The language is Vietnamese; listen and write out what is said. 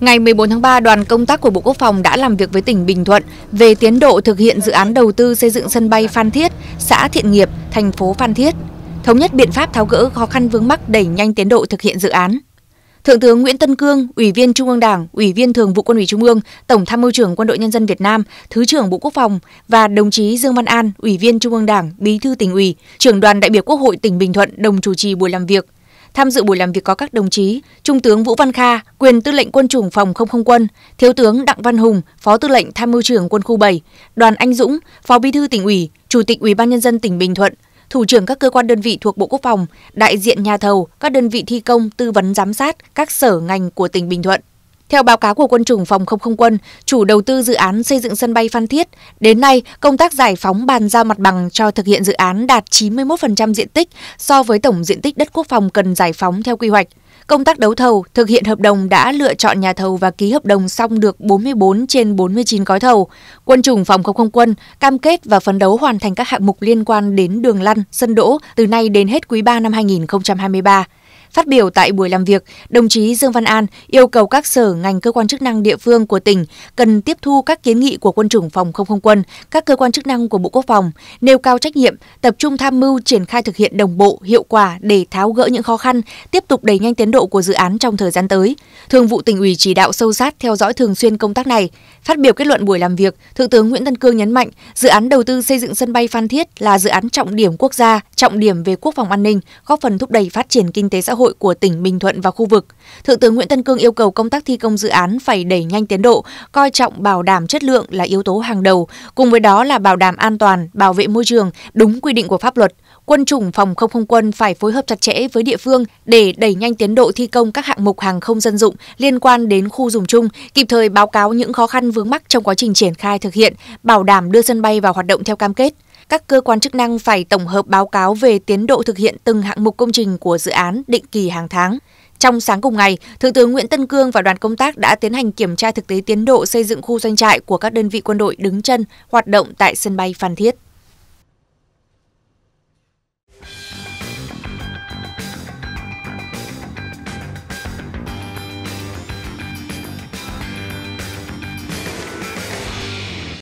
Ngày 14 tháng 3, đoàn công tác của Bộ Quốc phòng đã làm việc với tỉnh Bình Thuận về tiến độ thực hiện dự án đầu tư xây dựng sân bay Phan Thiết, xã Thiện Nghiệp, thành phố Phan Thiết, thống nhất biện pháp tháo gỡ khó khăn vướng mắc đẩy nhanh tiến độ thực hiện dự án. Thượng tướng Nguyễn Tân Cương, Ủy viên Trung ương Đảng, Ủy viên Thường vụ Quân ủy Trung ương, Tổng tham mưu trưởng Quân đội Nhân dân Việt Nam, Thứ trưởng Bộ Quốc phòng và đồng chí Dương Văn An, Ủy viên Trung ương Đảng, Bí thư tỉnh ủy, trưởng đoàn đại biểu Quốc hội tỉnh Bình Thuận đồng chủ trì buổi làm việc. Tham dự buổi làm việc có các đồng chí Trung tướng Vũ Văn Kha, quyền tư lệnh quân chủng phòng không không quân, Thiếu tướng Đặng Văn Hùng, Phó tư lệnh tham mưu trưởng quân khu 7, Đoàn Anh Dũng, Phó bí thư tỉnh ủy, Chủ tịch Ủy ban nhân dân tỉnh Bình Thuận, thủ trưởng các cơ quan đơn vị thuộc Bộ Quốc phòng, đại diện nhà thầu, các đơn vị thi công, tư vấn giám sát, các sở ngành của tỉnh Bình Thuận. Theo báo cáo của quân chủng phòng không không quân, chủ đầu tư dự án xây dựng sân bay Phan Thiết, đến nay công tác giải phóng bàn giao mặt bằng cho thực hiện dự án đạt 91% diện tích so với tổng diện tích đất quốc phòng cần giải phóng theo quy hoạch. Công tác đấu thầu, thực hiện hợp đồng đã lựa chọn nhà thầu và ký hợp đồng xong được 44 trên 49 gói thầu. Quân chủng phòng không không quân cam kết và phấn đấu hoàn thành các hạng mục liên quan đến đường lăn, sân đỗ từ nay đến hết quý 3 năm 2023. Phát biểu tại buổi làm việc, đồng chí Dương Văn An yêu cầu các sở ngành cơ quan chức năng địa phương của tỉnh cần tiếp thu các kiến nghị của quân chủng phòng không không quân, các cơ quan chức năng của Bộ Quốc phòng, nêu cao trách nhiệm, tập trung tham mưu triển khai thực hiện đồng bộ, hiệu quả để tháo gỡ những khó khăn, tiếp tục đẩy nhanh tiến độ của dự án trong thời gian tới. Thường vụ tỉnh ủy chỉ đạo sâu sát theo dõi thường xuyên công tác này. Phát biểu kết luận buổi làm việc, Thượng tướng Nguyễn Tân Cương nhấn mạnh, dự án đầu tư xây dựng sân bay Phan Thiết là dự án trọng điểm quốc gia, trọng điểm về quốc phòng an ninh, góp phần thúc đẩy phát triển kinh tế xã hội hội của tỉnh Bình Thuận và khu vực. Thượng tướng Nguyễn Tân Cương yêu cầu công tác thi công dự án phải đẩy nhanh tiến độ, coi trọng bảo đảm chất lượng là yếu tố hàng đầu, cùng với đó là bảo đảm an toàn, bảo vệ môi trường đúng quy định của pháp luật. Quân chủng phòng không không quân phải phối hợp chặt chẽ với địa phương để đẩy nhanh tiến độ thi công các hạng mục hàng không dân dụng liên quan đến khu dùng chung, kịp thời báo cáo những khó khăn vướng mắc trong quá trình triển khai thực hiện, bảo đảm đưa sân bay vào hoạt động theo cam kết các cơ quan chức năng phải tổng hợp báo cáo về tiến độ thực hiện từng hạng mục công trình của dự án định kỳ hàng tháng. Trong sáng cùng ngày, Thượng tướng Nguyễn Tân Cương và đoàn công tác đã tiến hành kiểm tra thực tế tiến độ xây dựng khu doanh trại của các đơn vị quân đội đứng chân hoạt động tại sân bay Phan Thiết.